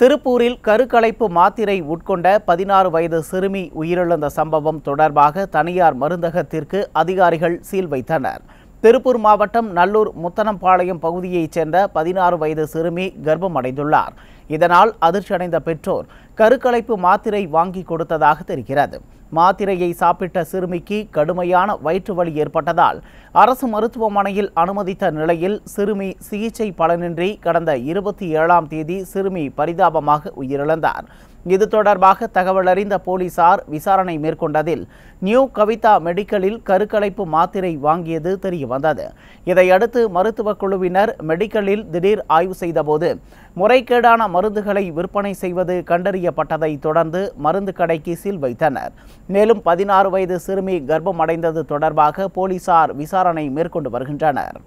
திருப்பூரில் கருக்கலைப்பு மாத்திரை உட்கொண்ட பதினாறு வயது சிறுமி உயிரிழந்த சம்பவம் தொடர்பாக தனியார் மருந்தகத்திற்கு அதிகாரிகள் சீல் வைத்தனர் திருப்பூர் மாவட்டம் நல்லூர் முத்தனம்பாளையம் பகுதியைச் சேர்ந்த பதினாறு வயது சிறுமி கர்ப்பமடைந்துள்ளார் இதனால் அதிர்ச்சியடைந்த பெற்றோர் கருக்கலைப்பு மாத்திரை வாங்கி கொடுத்ததாக தெரிகிறது மாத்திரையை சாப்பிட்ட சிறுமிக்கு கடுமையான வயிற்று வலி ஏற்பட்டதால் அரசு மருத்துவமனையில் அனுமதித்த நிலையில் சிறுமி சிகிச்சை பலனின்றி கடந்த இருபத்தி ஏழாம் தேதி சிறுமி பரிதாபமாக உயிரிழந்தார் இது தொடர்பாக தகவலறிந்த போலீசார் விசாரணை மேற்கொண்டதில் நியூ கவிதா மெடிக்கலில் கருக்கலைப்பு மாத்திரை வாங்கியது தெரியவந்தது இதையடுத்து மருத்துவ குழுவினர் மெடிக்கலில் திடீர் ஆய்வு செய்தபோது முறைகேடான மருந்துகளை விற்பனை செய்வது கண்டறியப்பட்டதை தொடர்ந்து மருந்து கடைக்கு சீல் வைத்தனர் மேலும் பதினாறு வயது சிறுமி கர்ப்பமடைந்தது தொடர்பாக போலீசார் விசாரணை மேற்கொண்டு வருகின்றனர்